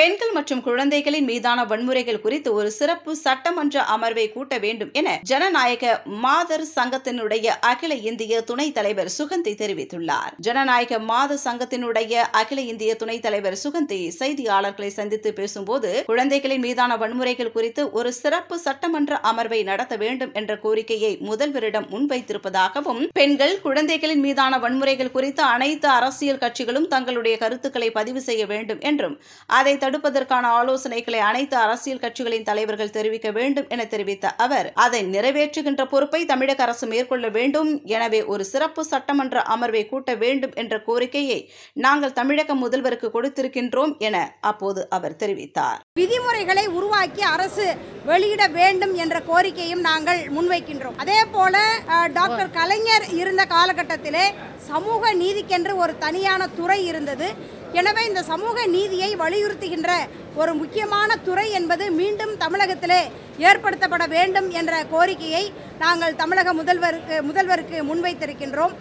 பெண்கள் மற்றும் குழந்தைகளின் மீதான வன்முறைகள் குறித்து ஒரு சிறப்பு சட்டமன்ற அமர்வை கூட்ட வேண்டும் என ஜனநாயக மாதர் சங்கத்தினுடைய அகில இந்திய துணைத் தலைவர் சுகந்தி தெரிவித்துள்ளார் ஜனநாயக மாத சங்கத்தினுடைய அகில இந்திய துணைத் தலைவர் சுகந்தி செய்தியாளர்களை சந்தித்து பேசும்போது குழந்தைகளின் மீதான வன்முறைகள் குறித்து ஒரு சிறப்பு சட்டமன்ற அமர்வை நடத்த வேண்டும் என்ற கோரிக்கையை முதல்வரிடம் முன்வைத்திருப்பதாகவும் பெண்கள் குழந்தைகளின் மீதான வன்முறைகள் குறித்து அனைத்து அரசியல் கட்சிகளும் தங்களுடைய கருத்துக்களை பதிவு செய்ய வேண்டும் என்றும் அதை தடுப்பதற்கான ஆலோசனைகளை அனைத்து அரசியல் கட்சிகளின் தலைவர்கள் தெரிவிக்க வேண்டும் என தெரிவித்த அவர் அதை நிறைவேற்றுகின்ற பொறுப்பை தமிழக அரசு மேற்கொள்ள வேண்டும் எனவே ஒரு சிறப்பு சட்டமன்ற அமர்வை கூட்ட வேண்டும் என்ற கோரிக்கையை நாங்கள் தமிழக முதல்வருக்கு கொடுத்திருக்கின்றோம் என அப்போது அவர் தெரிவித்தார் விதிமுறைகளை உருவாக்கி அரசு வெளியிட வேண்டும் என்ற கோரிக்கையும் நாங்கள் முன்வைக்கின்றோம் அதே போல டாக்டர் கலைஞர் இருந்த காலகட்டத்திலே சமூக நீதிக்கென்று ஒரு தனியான துறை இருந்தது எனவே இந்த சமூக நீதியை வலியுறுத்துகின்ற ஒரு முக்கியமான துறை என்பது மீண்டும் தமிழகத்திலே ஏற்படுத்தப்பட வேண்டும் என்ற கோரிக்கையை நாங்கள் தமிழக முதல்வருக்கு முதல்வருக்கு முன்வைத்திருக்கின்றோம்